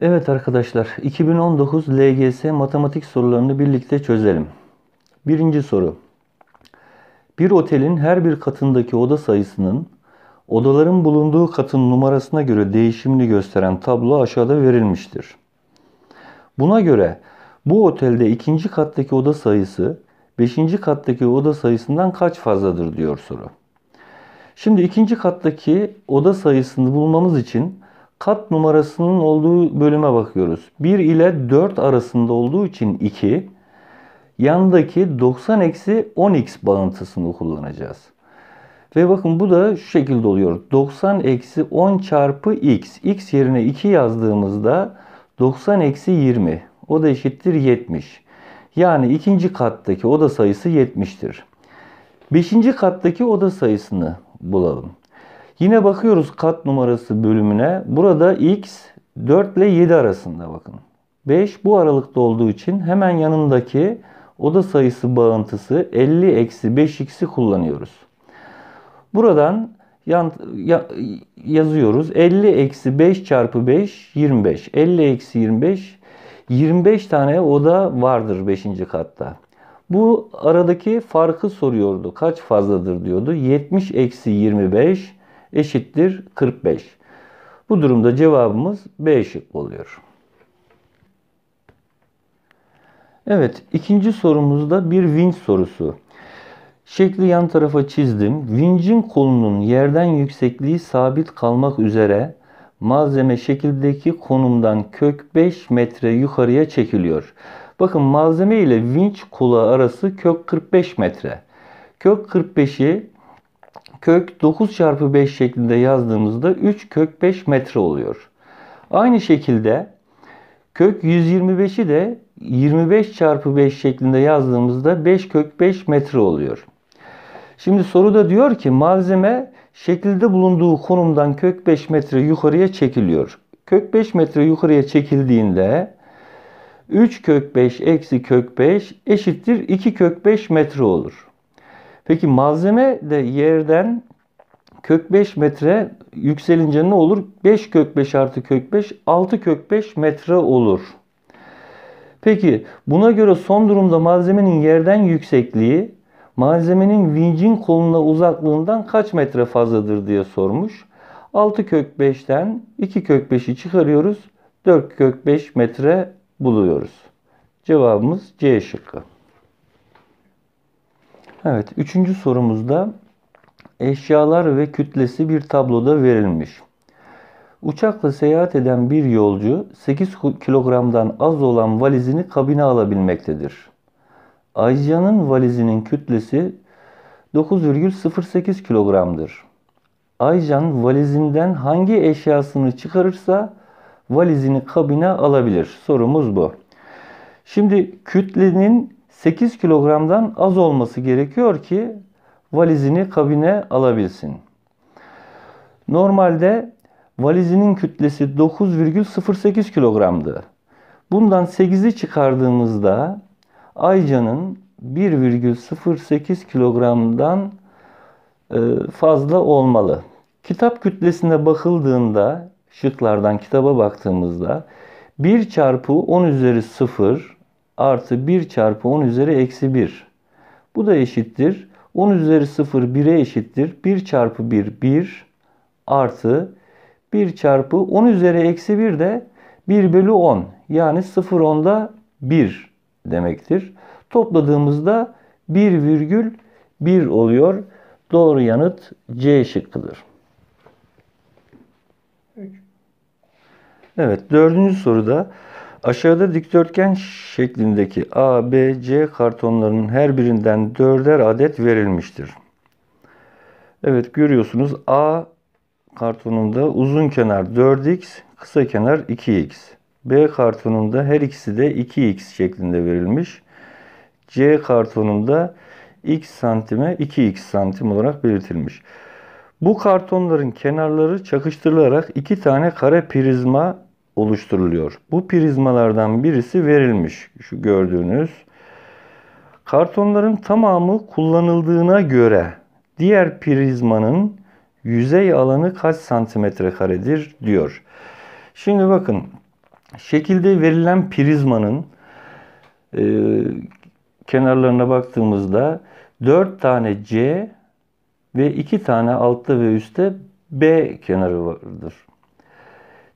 Evet arkadaşlar 2019 LGS matematik sorularını birlikte çözelim. Birinci soru. Bir otelin her bir katındaki oda sayısının odaların bulunduğu katın numarasına göre değişimini gösteren tablo aşağıda verilmiştir. Buna göre bu otelde ikinci kattaki oda sayısı beşinci kattaki oda sayısından kaç fazladır diyor soru. Şimdi ikinci kattaki oda sayısını bulmamız için kat numarasının olduğu bölüme bakıyoruz. 1 ile 4 arasında olduğu için 2. Yandaki 90 eksi 10x bağıntısını kullanacağız. Ve bakın bu da şu şekilde oluyor. 90 eksi 10 çarpı x. x yerine 2 yazdığımızda 90 eksi 20. O da eşittir 70. Yani ikinci kattaki oda sayısı 70'tir. Beşinci kattaki oda sayısını bulalım. Yine bakıyoruz kat numarası bölümüne. Burada x 4 ile 7 arasında bakın. 5 bu aralıkta olduğu için hemen yanındaki oda sayısı bağıntısı 50 eksi 5x'i kullanıyoruz. Buradan yan, ya, yazıyoruz. 50 eksi 5 çarpı 5 25. 50 eksi 25 25 tane oda vardır 5. katta. Bu aradaki farkı soruyordu. Kaç fazladır diyordu. 70 eksi 25 eşittir 45. Bu durumda cevabımız B şık oluyor. Evet ikinci sorumuzda bir vinç sorusu. Şekli yan tarafa çizdim. Vincin kolunun yerden yüksekliği sabit kalmak üzere malzeme şekildeki konumdan kök 5 metre yukarıya çekiliyor. Bakın malzeme ile vinç kulağı arası kök 45 metre. Kök 45'i kök 9 çarpı 5 şeklinde yazdığımızda 3 kök 5 metre oluyor. Aynı şekilde kök 125'i de 25 çarpı 5 şeklinde yazdığımızda 5 kök 5 metre oluyor. Şimdi soruda diyor ki malzeme şekilde bulunduğu konumdan kök 5 metre yukarıya çekiliyor. Kök 5 metre yukarıya çekildiğinde 3 kök 5 eksi kök 5 eşittir 2 kök 5 metre olur. Peki malzeme de yerden kök 5 metre yükselince ne olur? 5 kök 5 artı kök 5 6 kök 5 metre olur. Peki buna göre son durumda malzemenin yerden yüksekliği malzemenin vincin koluna uzaklığından kaç metre fazladır diye sormuş. 6 kök 5'ten 2 kök 5'i çıkarıyoruz. 4 kök 5 metre buluyoruz. Cevabımız C şıkkı. Evet, üçüncü sorumuzda eşyalar ve kütlesi bir tabloda verilmiş. Uçakla seyahat eden bir yolcu 8 kilogramdan az olan valizini kabine alabilmektedir. Aycan'ın valizinin kütlesi 9,08 kilogramdır. Aycan valizinden hangi eşyasını çıkarırsa valizini kabine alabilir. Sorumuz bu. Şimdi kütlenin 8 kilogramdan az olması gerekiyor ki valizini kabine alabilsin. Normalde valizinin kütlesi 9,08 kilogramdı. Bundan 8'i çıkardığımızda Ayca'nın 1,08 kilogramdan e, fazla olmalı. Kitap kütlesine bakıldığında şıklardan kitaba baktığımızda 1 çarpı 10 üzeri 0 artı 1 çarpı 10 üzeri eksi 1. Bu da eşittir. 10 üzeri 0 1'e eşittir. 1 çarpı 1 1 artı 1 çarpı 10 üzeri eksi 1 de 1 bölü 10 yani 0 onda 1 demektir. Topladığımızda 1 virgül 1 oluyor. Doğru yanıt C şıkkıdır. Evet dördüncü soruda Aşağıda dikdörtgen şeklindeki A, B, C kartonlarının her birinden dörder adet verilmiştir. Evet görüyorsunuz A kartonunda uzun kenar 4x, kısa kenar 2x. B kartonunda her ikisi de 2x şeklinde verilmiş. C kartonunda x santime 2x santim olarak belirtilmiş. Bu kartonların kenarları çakıştırılarak iki tane kare prizma oluşturuluyor. Bu prizmalardan birisi verilmiş. Şu gördüğünüz kartonların tamamı kullanıldığına göre diğer prizmanın yüzey alanı kaç santimetre karedir diyor. Şimdi bakın şekilde verilen prizmanın e, kenarlarına baktığımızda 4 tane C ve 2 tane altta ve üstte B kenarı vardır.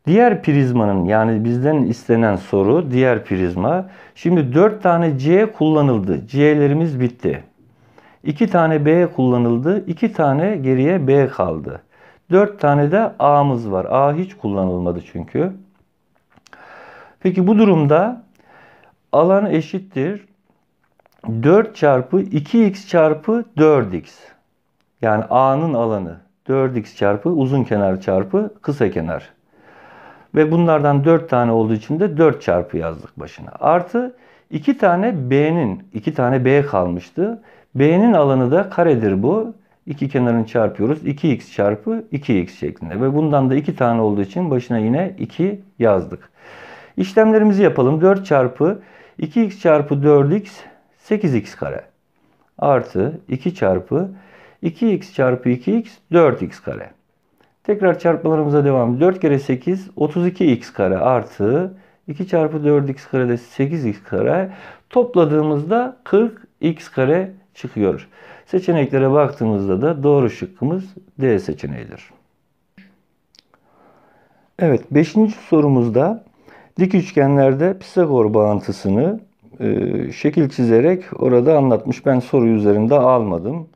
Diğer prizmanın yani bizden istenen soru diğer prizma. Şimdi 4 tane C kullanıldı. C'lerimiz bitti. 2 tane B kullanıldı. 2 tane geriye B kaldı. 4 tane de A'mız var. A hiç kullanılmadı çünkü. Peki bu durumda alan eşittir. 4 çarpı 2x çarpı 4x. Yani A'nın alanı. 4x çarpı uzun kenar çarpı kısa kenar. Ve bunlardan 4 tane olduğu için de 4 çarpı yazdık başına. Artı 2 tane B'nin, 2 tane B kalmıştı. B'nin alanı da karedir bu. İki kenarını çarpıyoruz. 2x çarpı 2x şeklinde. Ve bundan da 2 tane olduğu için başına yine 2 yazdık. İşlemlerimizi yapalım. 4 çarpı 2x çarpı 4x 8x kare. Artı 2 çarpı 2x çarpı 2x 4x kare. Tekrar çarpmalarımıza devam. 4 kere 8 32x kare artı 2 çarpı 4x kare de 8x kare. Topladığımızda 40x kare çıkıyor. Seçeneklere baktığımızda da doğru şıkkımız D seçeneğidir. Evet 5. sorumuzda dik üçgenlerde Pisagor bağıntısını şekil çizerek orada anlatmış. Ben soru üzerinde almadım.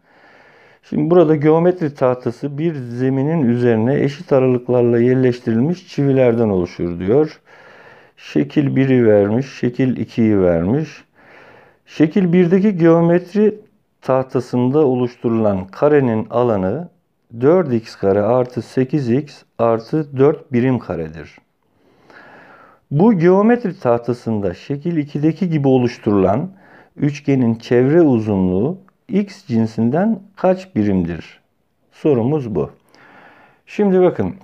Şimdi burada geometri tahtası bir zeminin üzerine eşit aralıklarla yerleştirilmiş çivilerden oluşur diyor. Şekil 1'i vermiş, şekil 2'yi vermiş. Şekil 1'deki geometri tahtasında oluşturulan karenin alanı 4x kare artı 8x artı 4 birim karedir. Bu geometri tahtasında şekil 2'deki gibi oluşturulan üçgenin çevre uzunluğu x cinsinden kaç birimdir? Sorumuz bu. Şimdi bakın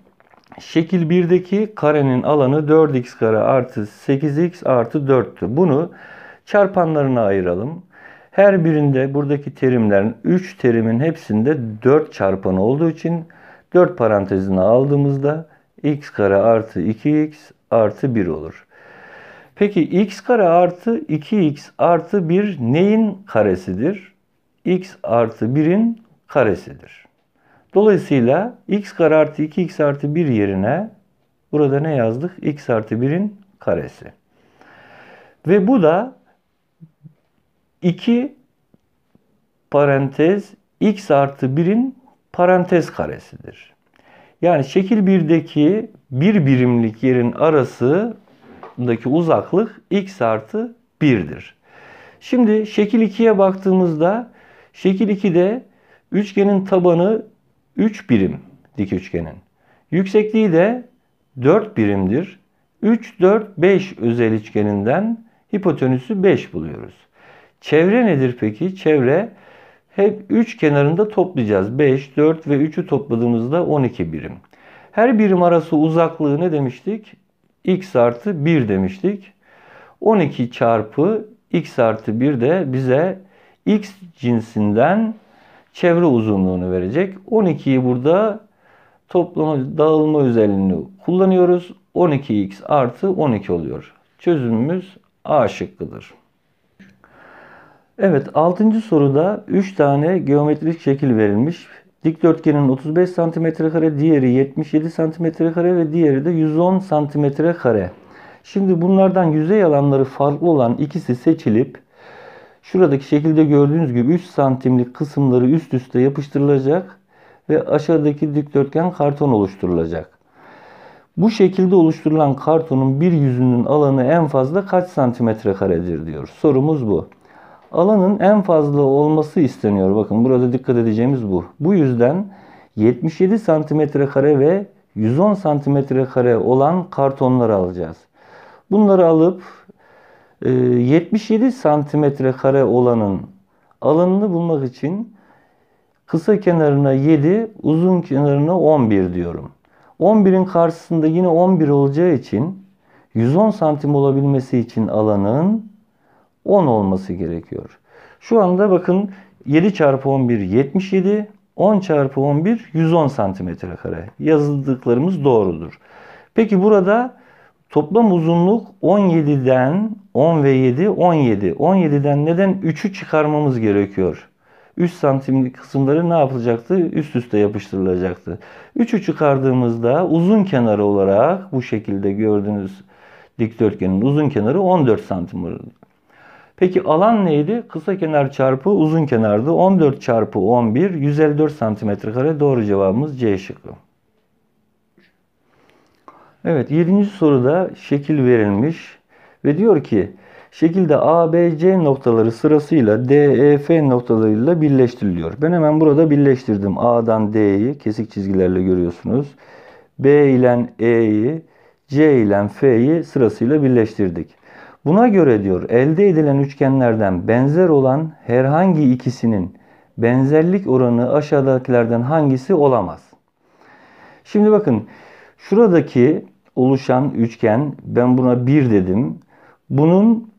şekil 1'deki karenin alanı 4x kare artı 8x artı 4'tü. Bunu çarpanlarına ayıralım. Her birinde buradaki terimlerin 3 terimin hepsinde 4 çarpanı olduğu için 4 parantezine aldığımızda x kare artı 2x artı 1 olur. Peki x kare artı 2x artı 1 neyin karesidir? x artı 1'in karesidir. Dolayısıyla x kare artı 2x artı 1 yerine burada ne yazdık? x artı 1'in karesi. Ve bu da 2 parantez x artı 1'in parantez karesidir. Yani şekil 1'deki bir birimlik yerin arasındaki uzaklık x artı 1'dir. Şimdi şekil 2'ye baktığımızda Şekil 2'de üçgenin tabanı 3 birim dik üçgenin. Yüksekliği de 4 birimdir. 3, 4, 5 özel üçgeninden hipotenüsü 5 buluyoruz. Çevre nedir peki? Çevre hep 3 kenarında toplayacağız. 5, 4 ve 3'ü topladığımızda 12 birim. Her birim arası uzaklığı ne demiştik? x artı 1 demiştik. 12 çarpı x artı 1 de bize x cinsinden çevre uzunluğunu verecek. 12'yi burada toplama dağılma özelliğini kullanıyoruz. 12x artı 12 oluyor. Çözümümüz A şıkkıdır. Evet 6. soruda 3 tane geometrik şekil verilmiş. Dikdörtgenin 35 cm kare, diğeri 77 cm kare ve diğeri de 110 cm kare. Şimdi bunlardan yüzey alanları farklı olan ikisi seçilip Şuradaki şekilde gördüğünüz gibi 3 santimlik kısımları üst üste yapıştırılacak ve aşağıdaki dikdörtgen karton oluşturulacak. Bu şekilde oluşturulan kartonun bir yüzünün alanı en fazla kaç santimetre karedir diyor. Sorumuz bu. Alanın en fazla olması isteniyor. Bakın burada dikkat edeceğimiz bu. Bu yüzden 77 santimetre kare ve 110 santimetre kare olan kartonları alacağız. Bunları alıp 77 ee, santimetre kare olanın alanını bulmak için kısa kenarına 7, uzun kenarına 11 diyorum. 11'in karşısında yine 11 olacağı için 110 santim olabilmesi için alanın 10 olması gerekiyor. Şu anda bakın 7 çarpı 11 77, 10 çarpı 11 110 santimetre kare. Yazıldıklarımız doğrudur. Peki burada Toplam uzunluk 17'den 10 ve 7 17. 17'den neden 3'ü çıkarmamız gerekiyor? 3 santimlik kısımları ne yapılacaktı? Üst üste yapıştırılacaktı. 3'ü çıkardığımızda uzun kenarı olarak bu şekilde gördüğünüz dikdörtgenin uzun kenarı 14 santim oldu. Peki alan neydi? Kısa kenar çarpı uzun kenardı. 14 çarpı 11 154 santimetre kare doğru cevabımız C şıkkı. Evet 7. soruda şekil verilmiş ve diyor ki şekilde A, B, C noktaları sırasıyla D, E, F noktalarıyla birleştiriliyor. Ben hemen burada birleştirdim. A'dan D'yi kesik çizgilerle görüyorsunuz. B ile E'yi, C ile F'yi sırasıyla birleştirdik. Buna göre diyor elde edilen üçgenlerden benzer olan herhangi ikisinin benzerlik oranı aşağıdakilerden hangisi olamaz? Şimdi bakın Şuradaki oluşan üçgen ben buna 1 dedim. Bunun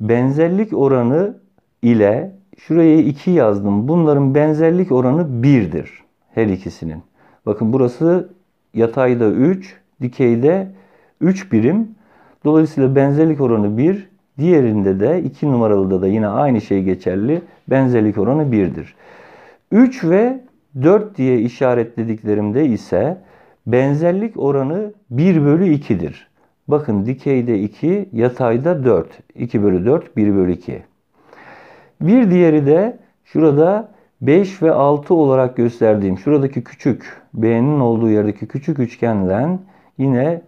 benzerlik oranı ile şuraya 2 yazdım. Bunların benzerlik oranı 1'dir her ikisinin. Bakın burası yatayda 3, dikeyde 3 birim. Dolayısıyla benzerlik oranı 1. Diğerinde de 2 numaralıda da yine aynı şey geçerli. Benzerlik oranı 1'dir. 3 ve 4 diye işaretlediklerimde ise Benzerlik oranı 1 bölü 2'dir. Bakın dikeyde 2, yatayda 4. 2 bölü 4, 1 bölü 2. Bir diğeri de şurada 5 ve 6 olarak gösterdiğim şuradaki küçük, B'nin olduğu yerdeki küçük üçgenden yine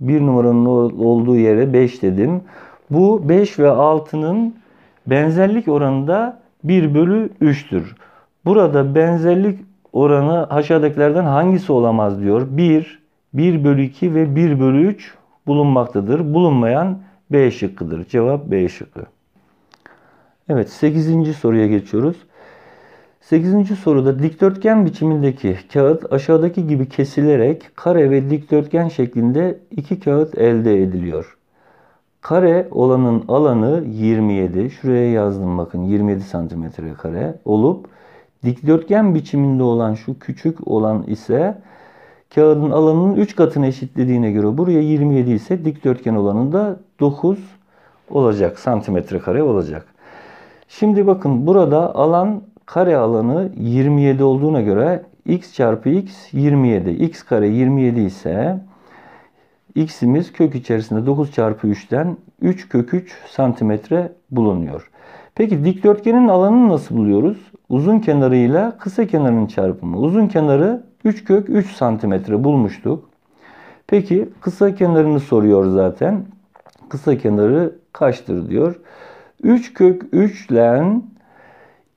bir numaranın olduğu yere 5 dedim. Bu 5 ve 6'nın benzerlik oranı da 1 bölü 3'tür. Burada benzerlik oranı aşağıdakilerden hangisi olamaz diyor. 1, 1 bölü 2 ve 1 bölü 3 bulunmaktadır. Bulunmayan B şıkkıdır. Cevap B şıkkı. Evet 8. soruya geçiyoruz. 8. soruda dikdörtgen biçimindeki kağıt aşağıdaki gibi kesilerek kare ve dikdörtgen şeklinde iki kağıt elde ediliyor. Kare olanın alanı 27. Şuraya yazdım bakın 27 santimetre kare olup Dikdörtgen biçiminde olan şu küçük olan ise kağıdın alanının 3 katını eşitlediğine göre buraya 27 ise dikdörtgen olanın da 9 olacak. Santimetre kare olacak. Şimdi bakın burada alan kare alanı 27 olduğuna göre x çarpı x 27. x kare 27 ise x'imiz kök içerisinde 9 çarpı 3'ten 3 kök 3 santimetre bulunuyor. Peki dikdörtgenin alanını nasıl buluyoruz? uzun kenarı ile kısa kenarın çarpımı. Uzun kenarı 3 kök 3 santimetre bulmuştuk. Peki kısa kenarını soruyor zaten. Kısa kenarı kaçtır diyor. 3 kök 3 ile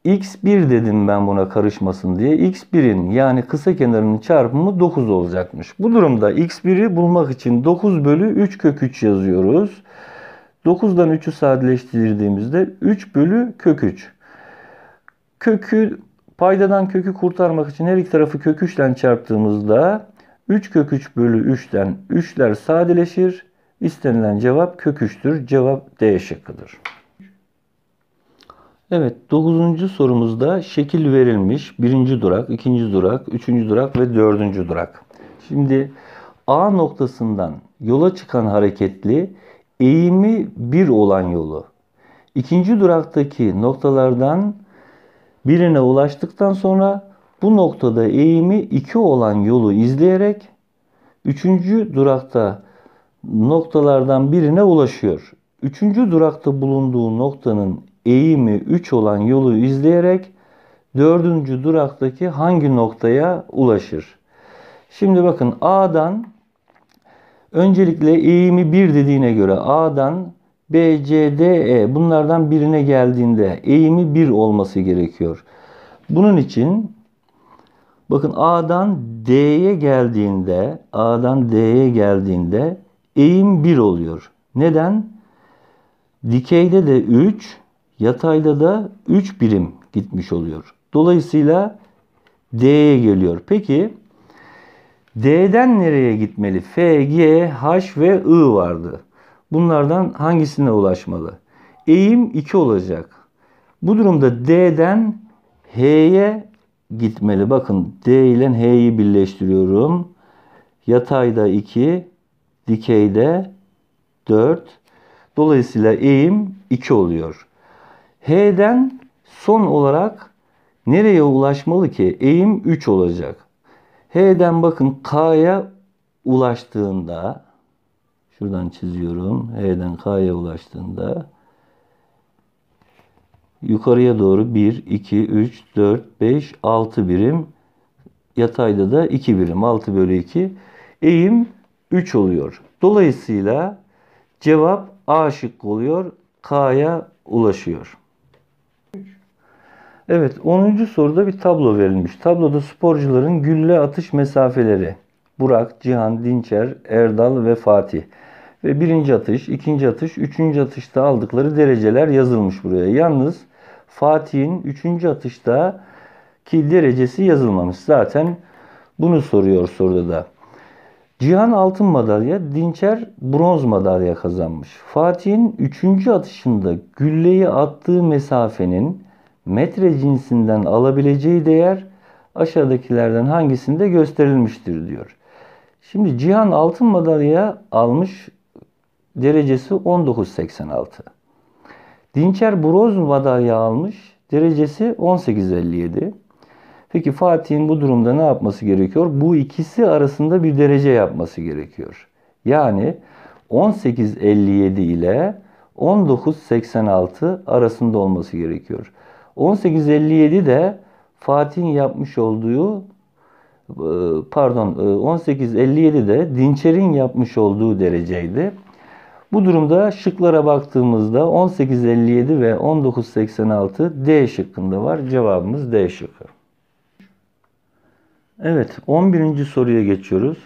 x1 dedim ben buna karışmasın diye. x1'in yani kısa kenarının çarpımı 9 olacakmış. Bu durumda x1'i bulmak için 9 bölü 3 kök 3 yazıyoruz. 9'dan 3'ü sadeleştirdiğimizde 3 bölü kök 3. Kökü paydadan kökü kurtarmak için her iki tarafı kök 3 çarptığımızda 3 kök 3 bölü 3'ten 3'ler sadeleşir. İstenilen cevap kök 3'tür. Cevap D şıkkıdır. Evet 9. sorumuzda şekil verilmiş. 1. durak, 2. durak, 3. durak ve 4. durak. Şimdi A noktasından yola çıkan hareketli eğimi 1 olan yolu. 2. duraktaki noktalardan birine ulaştıktan sonra bu noktada eğimi 2 olan yolu izleyerek 3. durakta noktalardan birine ulaşıyor. 3. durakta bulunduğu noktanın eğimi 3 olan yolu izleyerek 4. duraktaki hangi noktaya ulaşır? Şimdi bakın A'dan öncelikle eğimi 1 dediğine göre A'dan B, C, D, E bunlardan birine geldiğinde eğimi 1 olması gerekiyor. Bunun için bakın A'dan D'ye geldiğinde A'dan D'ye geldiğinde eğim 1 oluyor. Neden? Dikeyde de 3, yatayda da 3 birim gitmiş oluyor. Dolayısıyla D'ye geliyor. Peki D'den nereye gitmeli? F, G, H ve I vardı. Bunlardan hangisine ulaşmalı? Eğim 2 olacak. Bu durumda D'den H'ye gitmeli. Bakın D ile H'yi birleştiriyorum. Yatayda 2, dikeyde 4. Dolayısıyla eğim 2 oluyor. H'den son olarak nereye ulaşmalı ki? Eğim 3 olacak. H'den bakın K'ya ulaştığında şuradan çiziyorum. H'den K'ya ulaştığında yukarıya doğru 1, 2, 3, 4, 5, 6 birim. Yatayda da 2 birim. 6 bölü 2. Eğim 3 oluyor. Dolayısıyla cevap A şıkkı oluyor. K'ya ulaşıyor. Evet 10. soruda bir tablo verilmiş. Tabloda sporcuların gülle atış mesafeleri. Burak, Cihan, Dinçer, Erdal ve Fatih ve birinci atış, ikinci atış, üçüncü atışta aldıkları dereceler yazılmış buraya. Yalnız Fatih'in üçüncü atışta ki derecesi yazılmamış. Zaten bunu soruyor soruda da. Cihan altın madalya, Dinçer bronz madalya kazanmış. Fatih'in üçüncü atışında gülleyi attığı mesafenin metre cinsinden alabileceği değer aşağıdakilerden hangisinde gösterilmiştir diyor. Şimdi Cihan altın madalya almış derecesi 19.86. Dinçer Broz madalya almış. Derecesi 18.57. Peki Fatih'in bu durumda ne yapması gerekiyor? Bu ikisi arasında bir derece yapması gerekiyor. Yani 18.57 ile 19.86 arasında olması gerekiyor. 18.57 de Fatih'in yapmış olduğu e, pardon 18.57 e, de Dinçer'in yapmış olduğu dereceydi. Bu durumda şıklara baktığımızda 1857 ve 1986 D şıkkında var. Cevabımız D şıkkı. Evet 11. soruya geçiyoruz.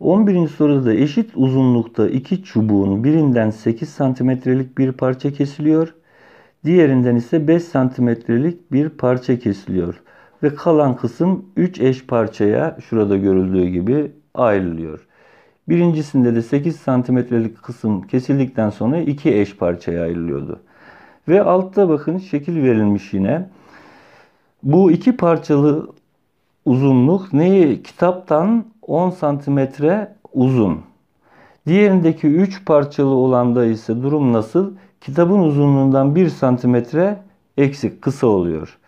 11. soruda eşit uzunlukta iki çubuğun birinden 8 santimetrelik bir parça kesiliyor. Diğerinden ise 5 santimetrelik bir parça kesiliyor. Ve kalan kısım 3 eş parçaya şurada görüldüğü gibi ayrılıyor. Birincisinde de 8 santimetrelik kısım kesildikten sonra iki eş parçaya ayrılıyordu. Ve altta bakın şekil verilmiş yine. Bu iki parçalı uzunluk neyi kitaptan 10 santimetre uzun. Diğerindeki 3 parçalı olanda ise durum nasıl? Kitabın uzunluğundan 1 santimetre eksik kısa oluyor.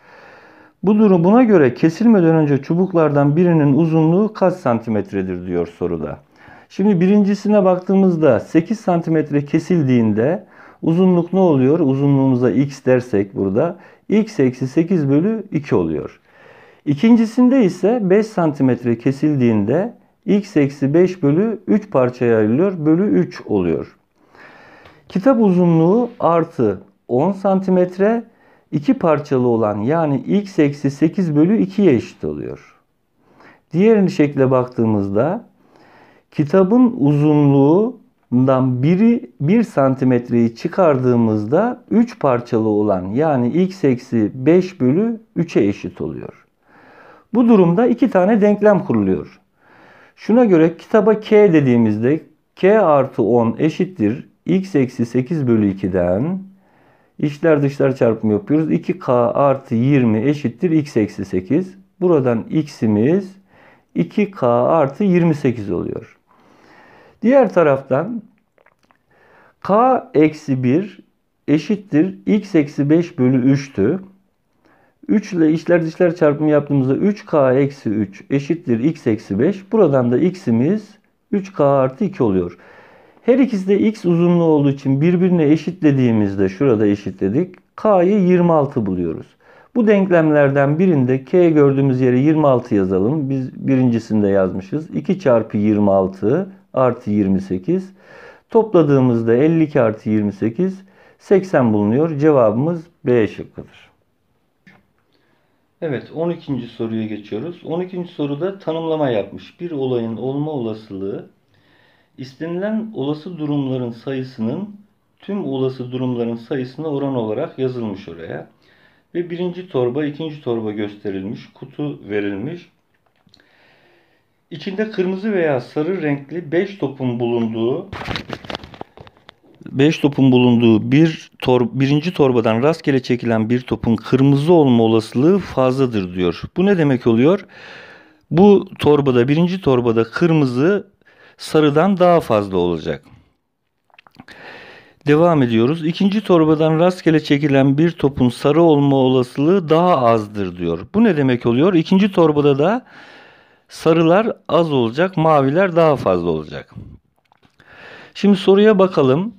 Bu durum buna göre kesilmeden önce çubuklardan birinin uzunluğu kaç santimetredir diyor soruda. Şimdi birincisine baktığımızda 8 santimetre kesildiğinde uzunluk ne oluyor? Uzunluğumuza x dersek burada x eksi 8 bölü 2 oluyor. İkincisinde ise 5 santimetre kesildiğinde x eksi 5 bölü 3 parçaya ayrılıyor. Bölü 3 oluyor. Kitap uzunluğu artı 10 santimetre iki parçalı olan yani x eksi 8 bölü 2'ye eşit oluyor. Diğerini şekle baktığımızda Kitabın uzunluğundan biri 1 santimetreyi çıkardığımızda 3 parçalı olan yani x eksi 5 bölü 3'e eşit oluyor. Bu durumda iki tane denklem kuruluyor. Şuna göre kitaba k dediğimizde k artı 10 eşittir x eksi 8 bölü 2'den İçler dışlar çarpımı yapıyoruz. 2K artı 20 eşittir X eksi 8. Buradan X'imiz 2K artı 28 oluyor. Diğer taraftan k eksi 1 eşittir x eksi 5 bölü 3'tü. 3 ile işler dışlar çarpımı yaptığımızda 3k eksi 3 eşittir x eksi 5. Buradan da x'imiz 3k artı 2 oluyor. Her ikisi de x uzunluğu olduğu için birbirine eşitlediğimizde şurada eşitledik. k'yı 26 buluyoruz. Bu denklemlerden birinde k gördüğümüz yere 26 yazalım. Biz birincisinde yazmışız. 2 çarpı 26 artı 28. Topladığımızda 52 artı 28 80 bulunuyor. Cevabımız B şıkkıdır. Evet 12. soruya geçiyoruz. 12. soruda tanımlama yapmış. Bir olayın olma olasılığı istenilen olası durumların sayısının tüm olası durumların sayısına oran olarak yazılmış oraya. Ve birinci torba, ikinci torba gösterilmiş, kutu verilmiş. İçinde kırmızı veya sarı renkli 5 topun bulunduğu 5 topun bulunduğu bir tor birinci torbadan rastgele çekilen bir topun kırmızı olma olasılığı fazladır diyor. Bu ne demek oluyor? Bu torbada birinci torbada kırmızı sarıdan daha fazla olacak. Devam ediyoruz. İkinci torbadan rastgele çekilen bir topun sarı olma olasılığı daha azdır diyor. Bu ne demek oluyor? İkinci torbada da Sarılar az olacak, maviler daha fazla olacak. Şimdi soruya bakalım.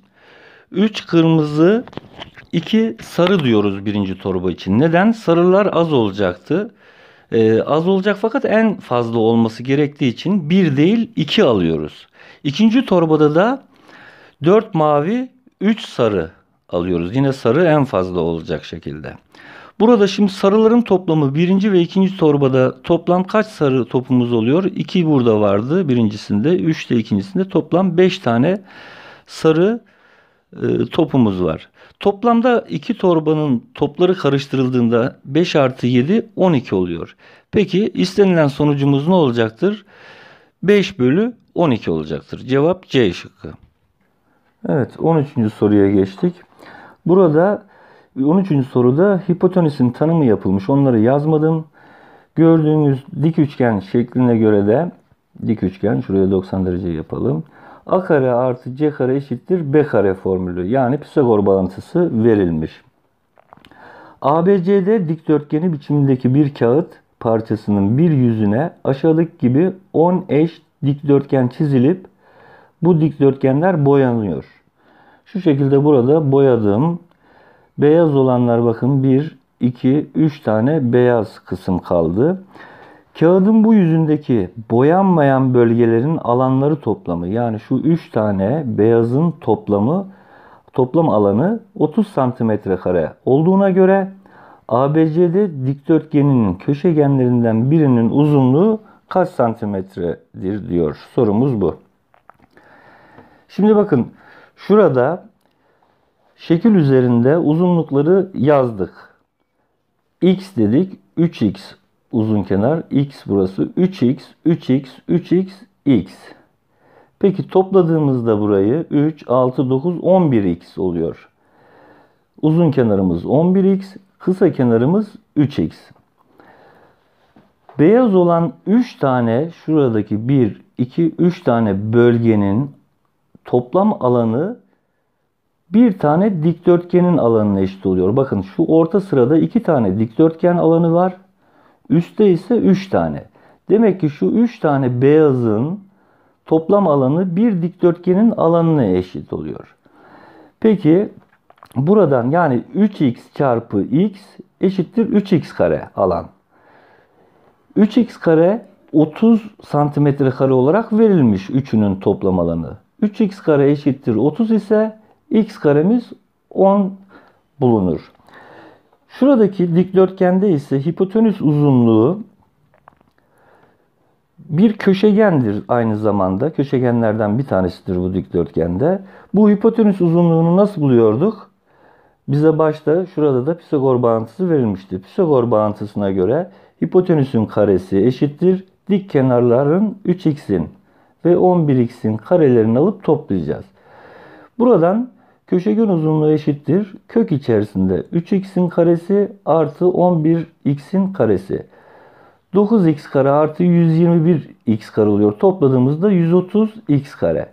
3 kırmızı, 2 sarı diyoruz birinci torba için. Neden? Sarılar az olacaktı. Ee, az olacak fakat en fazla olması gerektiği için 1 değil 2 alıyoruz. İkinci torbada da 4 mavi, 3 sarı alıyoruz. Yine sarı en fazla olacak şekilde. Burada şimdi sarıların toplamı birinci ve ikinci torbada toplam kaç sarı topumuz oluyor? 2 burada vardı birincisinde. 3 de ikincisinde toplam 5 tane sarı e, topumuz var. Toplamda iki torbanın topları karıştırıldığında 5 artı 7 12 oluyor. Peki istenilen sonucumuz ne olacaktır? 5 bölü 12 olacaktır. Cevap C şıkkı. Evet 13. soruya geçtik. Burada 13. soruda hipotenüsün tanımı yapılmış. Onları yazmadım. Gördüğünüz dik üçgen şekline göre de dik üçgen şuraya 90 derece yapalım. A kare artı C kare eşittir B kare formülü. Yani Pisagor bağıntısı verilmiş. ABCD dikdörtgeni biçimindeki bir kağıt parçasının bir yüzüne aşağıdaki gibi 10 eş dikdörtgen çizilip bu dikdörtgenler boyanıyor. Şu şekilde burada boyadım. Beyaz olanlar bakın 1, 2, 3 tane beyaz kısım kaldı. Kağıdın bu yüzündeki boyanmayan bölgelerin alanları toplamı yani şu 3 tane beyazın toplamı toplam alanı 30 santimetre kare olduğuna göre ABC'de dikdörtgeninin köşegenlerinden birinin uzunluğu kaç santimetredir diyor. Sorumuz bu. Şimdi bakın şurada Şekil üzerinde uzunlukları yazdık. X dedik 3x uzun kenar. X burası 3x, 3x, 3x, x. Peki topladığımızda burayı 3, 6, 9, 11x oluyor. Uzun kenarımız 11x, kısa kenarımız 3x. Beyaz olan 3 tane şuradaki 1, 2, 3 tane bölgenin toplam alanı bir tane dikdörtgenin alanına eşit oluyor. Bakın şu orta sırada iki tane dikdörtgen alanı var. Üste ise üç tane. Demek ki şu üç tane beyazın toplam alanı bir dikdörtgenin alanına eşit oluyor. Peki buradan yani 3x çarpı x eşittir 3x kare alan. 3x kare 30 santimetre kare olarak verilmiş üçünün toplam alanı. 3x kare eşittir 30 ise x karemiz 10 bulunur. Şuradaki dikdörtgende ise hipotenüs uzunluğu bir köşegendir aynı zamanda. Köşegenlerden bir tanesidir bu dikdörtgende. Bu hipotenüs uzunluğunu nasıl buluyorduk? Bize başta şurada da Pisagor bağıntısı verilmişti. Pisagor bağıntısına göre hipotenüsün karesi eşittir dik kenarların 3x'in ve 11x'in karelerini alıp toplayacağız. Buradan Köşegen uzunluğu eşittir. Kök içerisinde 3x'in karesi artı 11x'in karesi. 9x kare artı 121x kare oluyor. Topladığımızda 130x kare.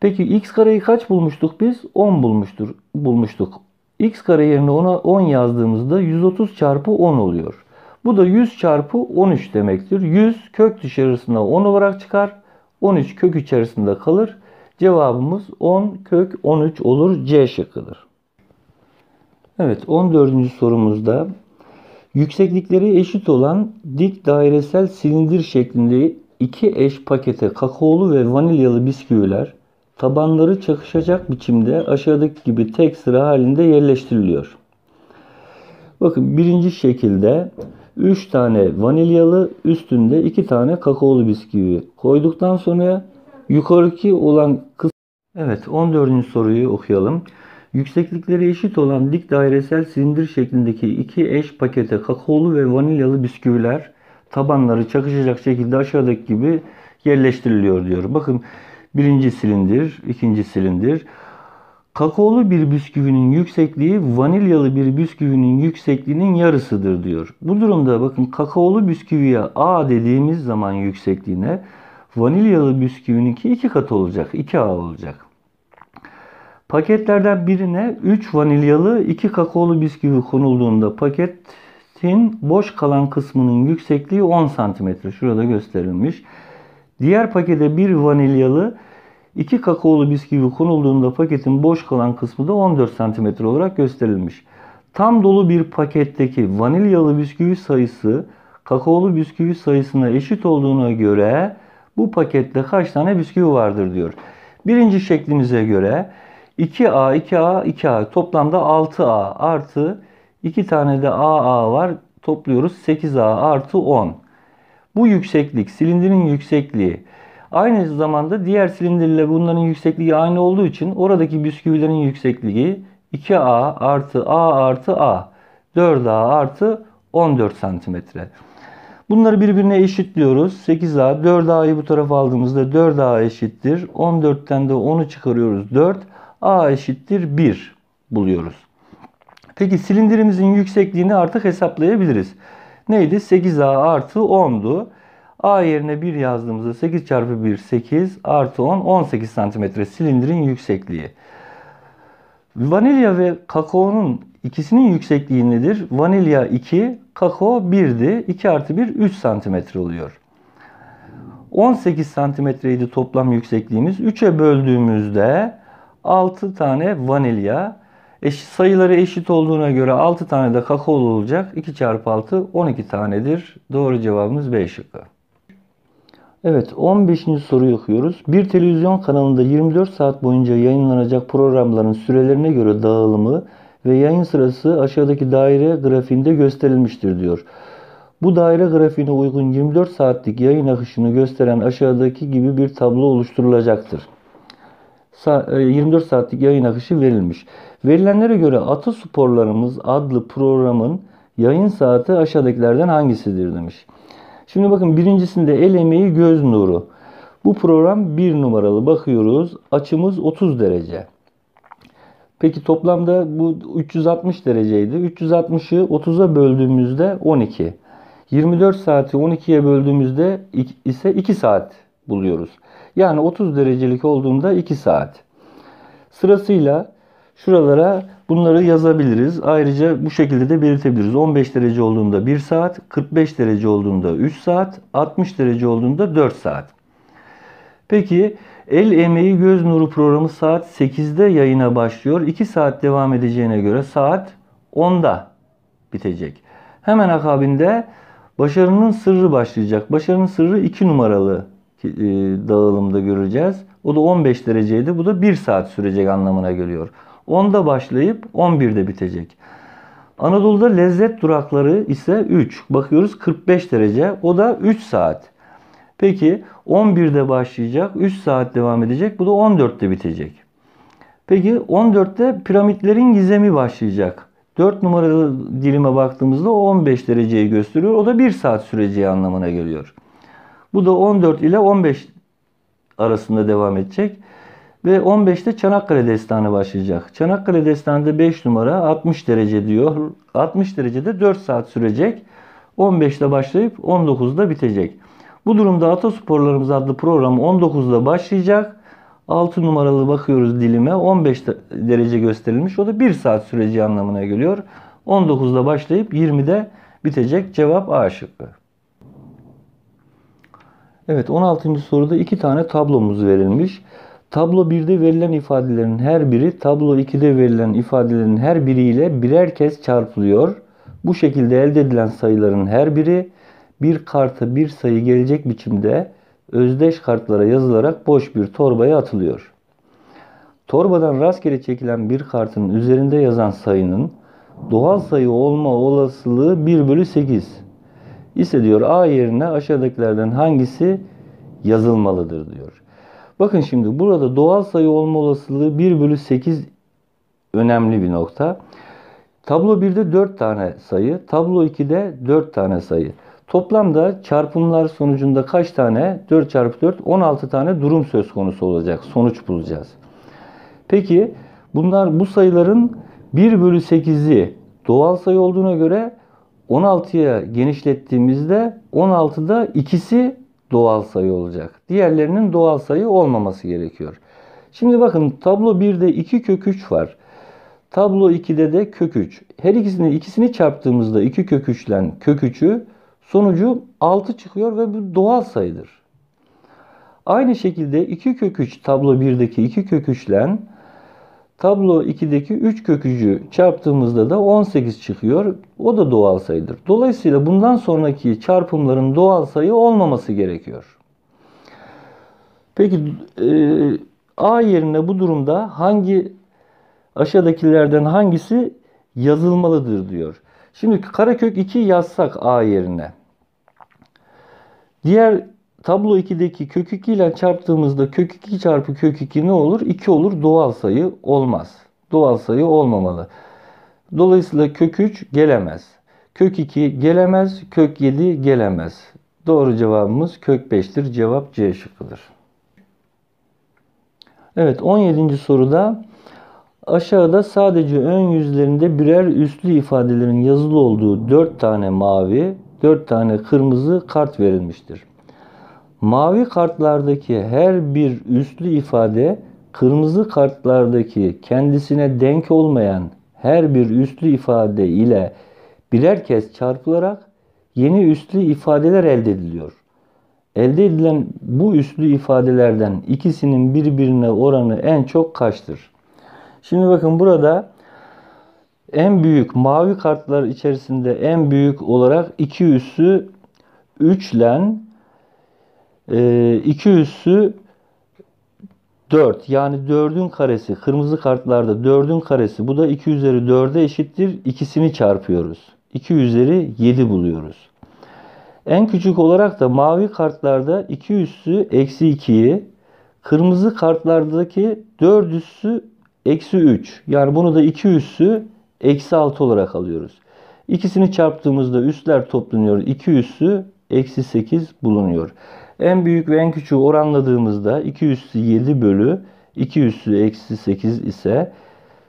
Peki x kareyi kaç bulmuştuk biz? 10 bulmuştur, bulmuştuk. x kare yerine ona 10 yazdığımızda 130 çarpı 10 oluyor. Bu da 100 çarpı 13 demektir. 100 kök dışarısında 10 olarak çıkar. 13 kök içerisinde kalır. Cevabımız 10 kök 13 olur. C şıkkıdır. Evet 14. sorumuzda yükseklikleri eşit olan dik dairesel silindir şeklinde iki eş pakete kakaolu ve vanilyalı bisküviler tabanları çakışacak biçimde aşağıdaki gibi tek sıra halinde yerleştiriliyor. Bakın birinci şekilde 3 tane vanilyalı üstünde 2 tane kakaolu bisküvi koyduktan sonra Yukarıki olan kısım Evet 14. soruyu okuyalım. Yükseklikleri eşit olan dik dairesel silindir şeklindeki iki eş pakete kakaolu ve vanilyalı bisküviler tabanları çakışacak şekilde aşağıdaki gibi yerleştiriliyor diyor. Bakın birinci silindir, ikinci silindir. Kakaolu bir bisküvinin yüksekliği vanilyalı bir bisküvinin yüksekliğinin yarısıdır diyor. Bu durumda bakın kakaolu bisküviye A dediğimiz zaman yüksekliğine vanilyalı bisküvininki iki katı olacak. iki a olacak. Paketlerden birine 3 vanilyalı 2 kakaolu bisküvi konulduğunda paketin boş kalan kısmının yüksekliği 10 cm. Şurada gösterilmiş. Diğer pakete 1 vanilyalı 2 kakaolu bisküvi konulduğunda paketin boş kalan kısmı da 14 cm olarak gösterilmiş. Tam dolu bir paketteki vanilyalı bisküvi sayısı kakaolu bisküvi sayısına eşit olduğuna göre bu pakette kaç tane bisküvi vardır diyor. Birinci şeklimize göre 2A, 2A, 2A toplamda 6A artı 2 tane de AA var. Topluyoruz 8A artı 10. Bu yükseklik, silindirin yüksekliği. Aynı zamanda diğer silindirle bunların yüksekliği aynı olduğu için oradaki bisküvilerin yüksekliği 2A artı A artı A 4A artı 14 santimetre. Bunları birbirine eşitliyoruz. 8A 4A'yı bu tarafa aldığımızda 4A eşittir. 14'ten de 10'u çıkarıyoruz. 4 A eşittir 1 buluyoruz. Peki silindirimizin yüksekliğini artık hesaplayabiliriz. Neydi? 8A artı 10'du. A yerine 1 yazdığımızda 8 çarpı 1 8 artı 10 18 santimetre silindirin yüksekliği. Vanilya ve kakaonun İkisinin yüksekliği nedir? Vanilya 2, kakao 1'di. 2 artı 1 3 cm oluyor. 18 santimetreydi toplam yüksekliğimiz. 3'e böldüğümüzde 6 tane vanilya eşit sayıları eşit olduğuna göre 6 tane de kakao olacak. 2 çarpı 6 12 tanedir. Doğru cevabımız B şıkkı. Evet 15. soruyu okuyoruz. Bir televizyon kanalında 24 saat boyunca yayınlanacak programların sürelerine göre dağılımı ve yayın sırası aşağıdaki daire grafiğinde gösterilmiştir diyor. Bu daire grafiğine uygun 24 saatlik yayın akışını gösteren aşağıdaki gibi bir tablo oluşturulacaktır. 24 e, saatlik yayın akışı verilmiş. Verilenlere göre Atı Sporlarımız adlı programın yayın saati aşağıdakilerden hangisidir demiş. Şimdi bakın birincisinde el emeği göz nuru. Bu program 1 numaralı bakıyoruz. Açımız 30 derece. Peki toplamda bu 360 dereceydi. 360'ı 30'a böldüğümüzde 12. 24 saati 12'ye böldüğümüzde ise 2 saat buluyoruz. Yani 30 derecelik olduğunda 2 saat. Sırasıyla şuralara bunları yazabiliriz. Ayrıca bu şekilde de belirtebiliriz. 15 derece olduğunda 1 saat, 45 derece olduğunda 3 saat, 60 derece olduğunda 4 saat. Peki El Emeği Göz Nuru programı saat 8'de yayına başlıyor. 2 saat devam edeceğine göre saat 10'da bitecek. Hemen akabinde Başarının Sırrı başlayacak. Başarının Sırrı 2 numaralı e, dağılımda göreceğiz. O da 15 dereceydi. Bu da 1 saat sürecek anlamına geliyor. 10'da başlayıp 11'de bitecek. Anadolu'da lezzet durakları ise 3. Bakıyoruz 45 derece. O da 3 saat. Peki 11'de başlayacak, 3 saat devam edecek. Bu da 14'te bitecek. Peki 14'te piramitlerin gizemi başlayacak. 4 numaralı dilime baktığımızda o 15 dereceyi gösteriyor. O da 1 saat süreceği anlamına geliyor. Bu da 14 ile 15 arasında devam edecek. Ve 15'te Çanakkale Destanı başlayacak. Çanakkale Destanı'nda 5 numara 60 derece diyor. 60 derecede 4 saat sürecek. 15'te başlayıp 19'da bitecek. Bu durumda Atasporlarımız adlı program 19'da başlayacak. 6 numaralı bakıyoruz dilime 15 derece gösterilmiş. O da 1 saat süreci anlamına geliyor. 19'da başlayıp 20'de bitecek cevap A şıkkı. Evet 16. soruda 2 tane tablomuz verilmiş. Tablo 1'de verilen ifadelerin her biri tablo 2'de verilen ifadelerin her biriyle birer kez çarpılıyor. Bu şekilde elde edilen sayıların her biri bir kartı bir sayı gelecek biçimde özdeş kartlara yazılarak boş bir torbaya atılıyor. Torbadan rastgele çekilen bir kartın üzerinde yazan sayının doğal sayı olma olasılığı 1 bölü 8 ise diyor A yerine aşağıdakilerden hangisi yazılmalıdır diyor. Bakın şimdi burada doğal sayı olma olasılığı 1 bölü 8 önemli bir nokta. Tablo 1'de 4 tane sayı, tablo 2'de 4 tane sayı. Toplamda çarpımlar sonucunda kaç tane? 4 çarpı 4 16 tane durum söz konusu olacak. Sonuç bulacağız. Peki bunlar bu sayıların 1 bölü 8'i doğal sayı olduğuna göre 16'ya genişlettiğimizde 16'da ikisi doğal sayı olacak. Diğerlerinin doğal sayı olmaması gerekiyor. Şimdi bakın tablo 1'de 2 kök 3 var. Tablo 2'de de kök 3. Her ikisini ikisini çarptığımızda 2 kök 3 ile kök 3'ü Sonucu 6 çıkıyor ve bu doğal sayıdır. Aynı şekilde 2 kök 3 tablo 1'deki 2 kök 3 ile tablo 2'deki 3 kök 3'ü çarptığımızda da 18 çıkıyor. O da doğal sayıdır. Dolayısıyla bundan sonraki çarpımların doğal sayı olmaması gerekiyor. Peki e, A yerine bu durumda hangi aşağıdakilerden hangisi yazılmalıdır diyor. Şimdi karekök 2 yazsak A yerine. Diğer tablo 2'deki kök 2 ile çarptığımızda kök 2 çarpı kök 2 ne olur? 2 olur. Doğal sayı olmaz. Doğal sayı olmamalı. Dolayısıyla kök 3 gelemez. Kök 2 gelemez. Kök 7 gelemez. Doğru cevabımız kök 5'tir. Cevap C şıkkıdır. Evet 17. soruda aşağıda sadece ön yüzlerinde birer üslü ifadelerin yazılı olduğu 4 tane mavi, 4 tane kırmızı kart verilmiştir. Mavi kartlardaki her bir üstlü ifade kırmızı kartlardaki kendisine denk olmayan her bir üstlü ifade ile birer kez çarpılarak yeni üstlü ifadeler elde ediliyor. Elde edilen bu üstlü ifadelerden ikisinin birbirine oranı en çok kaçtır? Şimdi bakın burada en büyük mavi kartlar içerisinde en büyük olarak iki üssü 3 ile 2 üssü 4 yani 4'ün karesi kırmızı kartlarda 4'ün karesi bu da 2 üzeri 4'e eşittir ikisini çarpıyoruz. 2 üzeri 7 buluyoruz. En küçük olarak da mavi kartlarda 2 üssü eksi 2'yi kırmızı kartlardaki 4 üssü eksi 3 yani bunu da 2 üssü eksi 6 olarak alıyoruz. İkisini çarptığımızda üstler toplanıyor. 2 üssü eksi 8 bulunuyor. En büyük ve en küçüğü oranladığımızda 2 üssü 7 bölü 2 üssü eksi 8 ise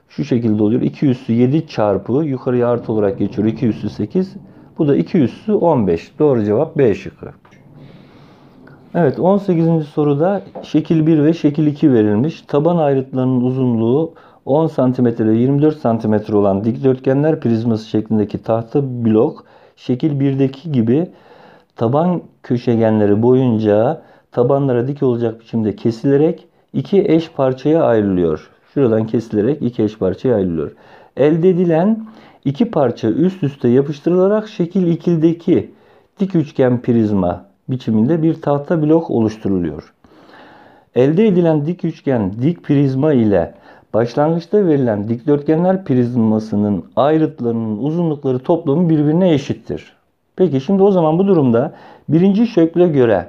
şu şekilde oluyor. 2 üssü 7 çarpı yukarıya artı olarak geçiyor. 2 üssü 8. Bu da 2 üssü 15. Doğru cevap B şıkkı. Evet 18. soruda şekil 1 ve şekil 2 verilmiş. Taban ayrıtlarının uzunluğu 10 cm ve 24 cm olan dikdörtgenler prizması şeklindeki tahta blok şekil 1'deki gibi taban köşegenleri boyunca tabanlara dik olacak biçimde kesilerek iki eş parçaya ayrılıyor. Şuradan kesilerek iki eş parçaya ayrılıyor. Elde edilen iki parça üst üste yapıştırılarak şekil ikildeki dik üçgen prizma biçiminde bir tahta blok oluşturuluyor. Elde edilen dik üçgen dik prizma ile Başlangıçta verilen dikdörtgenler prizmasının ayrıtlarının uzunlukları toplamı birbirine eşittir. Peki şimdi o zaman bu durumda birinci şekle göre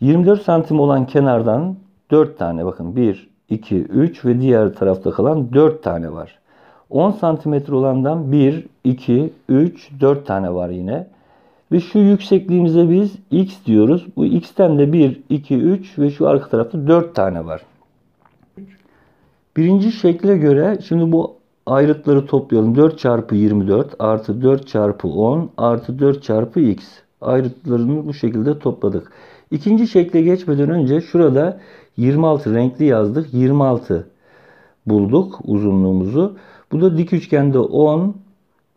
24 santim olan kenardan 4 tane bakın 1, 2, 3 ve diğer tarafta kalan 4 tane var. 10 santimetre olandan 1, 2, 3, 4 tane var yine. Ve şu yüksekliğimize biz x diyoruz. Bu x'ten de 1, 2, 3 ve şu arka tarafta 4 tane var. Birinci şekle göre şimdi bu ayrıtları topluyorum. 4 çarpı 24 artı 4 çarpı 10 artı 4 çarpı x. Ayrıtlarını bu şekilde topladık. İkinci şekle geçmeden önce şurada 26 renkli yazdık. 26 bulduk uzunluğumuzu. Bu da dik üçgende 10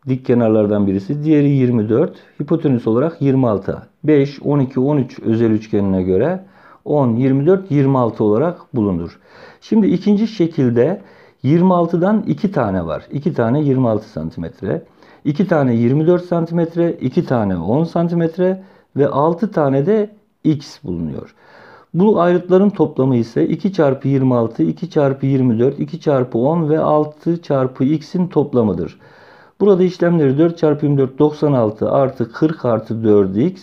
dik kenarlardan birisi. Diğeri 24. Hipotenüs olarak 26. 5, 12, 13 özel üçgenine göre 10, 24, 26 olarak bulunur. Şimdi ikinci şekilde 26'dan 2 tane var. 2 tane 26 santimetre. 2 tane 24 santimetre, 2 tane 10 santimetre ve 6 tane de x bulunuyor. Bu ayrıtların toplamı ise 2 çarpı 26, 2 çarpı 24, 2 çarpı 10 ve 6 çarpı x'in toplamıdır. Burada işlemleri 4 çarpı 24 96 artı 40 artı 4x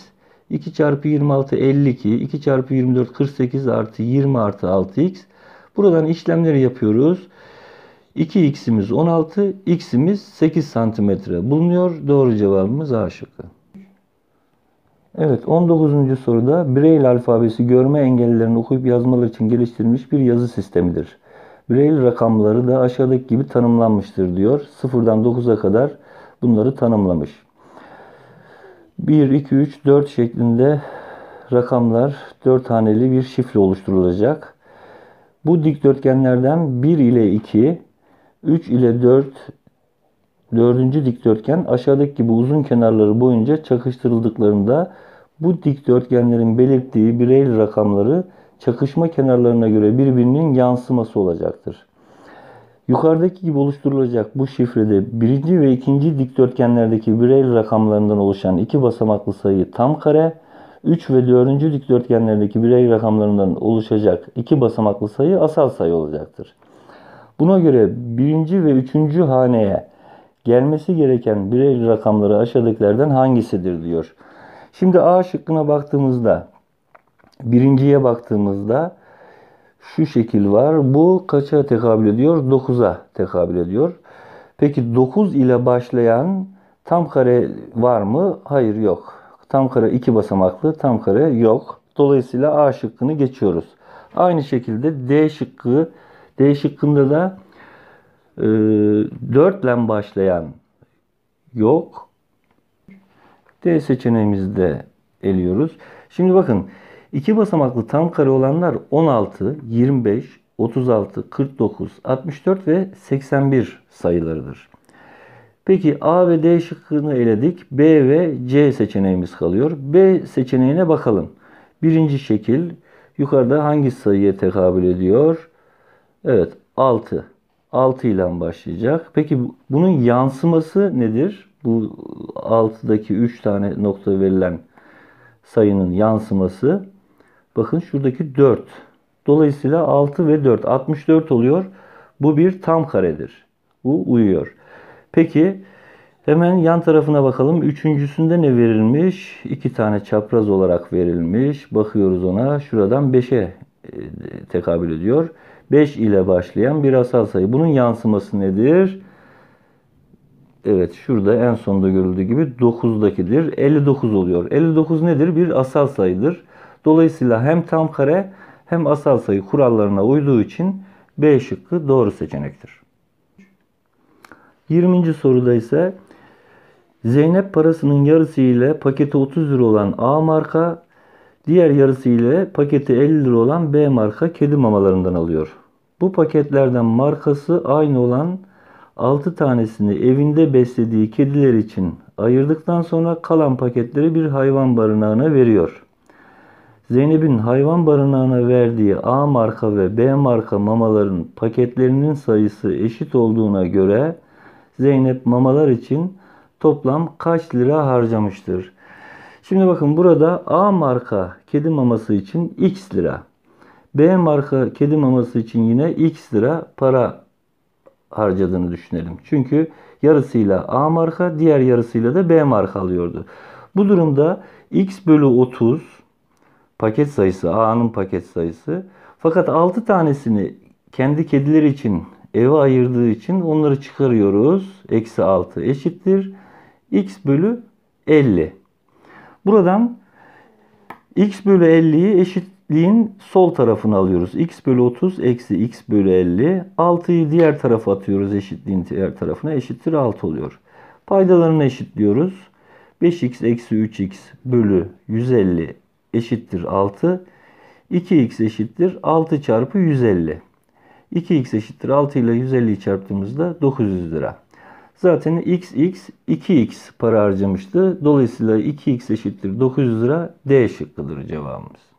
2 çarpı 26 52, 2 çarpı 24 48 artı 20 artı 6x. Buradan işlemleri yapıyoruz. 2x'imiz 16, x'imiz 8 santimetre bulunuyor. Doğru cevabımız A şıkkı. Evet 19. soruda Braille alfabesi görme engellilerini okuyup yazmaları için geliştirilmiş bir yazı sistemidir. Braille rakamları da aşağıdaki gibi tanımlanmıştır diyor. 0'dan 9'a kadar bunları tanımlamış. 1, 2, 3, 4 şeklinde rakamlar 4 haneli bir şifre oluşturulacak. Bu dikdörtgenlerden 1 ile 2, 3 ile 4, 4. dikdörtgen aşağıdaki gibi uzun kenarları boyunca çakıştırıldıklarında bu dikdörtgenlerin belirttiği birey rakamları çakışma kenarlarına göre birbirinin yansıması olacaktır. Yukarıdaki gibi oluşturulacak bu şifrede birinci ve ikinci dikdörtgenlerdeki birey rakamlarından oluşan iki basamaklı sayı tam kare, 3 ve 4. dikdörtgenlerdeki birey rakamlarından oluşacak iki basamaklı sayı asal sayı olacaktır. Buna göre birinci ve üçüncü haneye gelmesi gereken birey rakamları aşağıdakilerden hangisidir diyor. Şimdi A şıkkına baktığımızda birinciye baktığımızda şu şekil var. Bu kaça tekabül ediyor? 9'a tekabül ediyor. Peki 9 ile başlayan tam kare var mı? Hayır yok. Tam kare 2 basamaklı tam kare yok. Dolayısıyla A şıkkını geçiyoruz. Aynı şekilde D şıkkı D şıkkında da e, 4 ile başlayan yok. D seçeneğimizi de eliyoruz. Şimdi bakın İki basamaklı tam kare olanlar 16, 25, 36, 49, 64 ve 81 sayılarıdır. Peki A ve D şıkkını eledik. B ve C seçeneğimiz kalıyor. B seçeneğine bakalım. Birinci şekil yukarıda hangi sayıya tekabül ediyor? Evet 6. 6 ile başlayacak. Peki bunun yansıması nedir? Bu 6'daki 3 tane nokta verilen sayının yansıması Bakın şuradaki 4. Dolayısıyla 6 ve 4 64 oluyor. Bu bir tam karedir. Bu uyuyor. Peki hemen yan tarafına bakalım. Üçüncüsünde ne verilmiş? 2 tane çapraz olarak verilmiş. Bakıyoruz ona. Şuradan 5'e e, tekabül ediyor. 5 ile başlayan bir asal sayı. Bunun yansıması nedir? Evet şurada en sonda görüldüğü gibi 9'dakidir. 59 oluyor. 59 nedir? Bir asal sayıdır. Dolayısıyla hem tam kare hem asal sayı kurallarına uyduğu için B şıkkı doğru seçenektir. 20. soruda ise Zeynep parasının yarısı ile paketi 30 lira olan A marka, diğer yarısı ile paketi 50 lira olan B marka kedi mamalarından alıyor. Bu paketlerden markası aynı olan 6 tanesini evinde beslediği kediler için ayırdıktan sonra kalan paketleri bir hayvan barınağına veriyor. Zeynep'in hayvan barınağına verdiği A marka ve B marka mamaların paketlerinin sayısı eşit olduğuna göre Zeynep mamalar için toplam kaç lira harcamıştır? Şimdi bakın burada A marka kedi maması için X lira. B marka kedi maması için yine X lira para harcadığını düşünelim. Çünkü yarısıyla A marka, diğer yarısıyla da B marka alıyordu. Bu durumda X bölü 30 paket sayısı, A'nın paket sayısı. Fakat 6 tanesini kendi kediler için eve ayırdığı için onları çıkarıyoruz. Eksi 6 eşittir. X bölü 50. Buradan X bölü 50'yi eşitliğin sol tarafını alıyoruz. X bölü 30 eksi X bölü 50. 6'yı diğer tarafa atıyoruz eşitliğin diğer tarafına. Eşittir 6 oluyor. Paydalarını eşitliyoruz. 5x eksi 3x bölü 150 eşittir 6. 2x eşittir 6 çarpı 150. 2x eşittir 6 ile 150'yi çarptığımızda 900 lira. Zaten x x 2x para harcamıştı. Dolayısıyla 2x eşittir 900 lira D şıkkıdır cevabımız.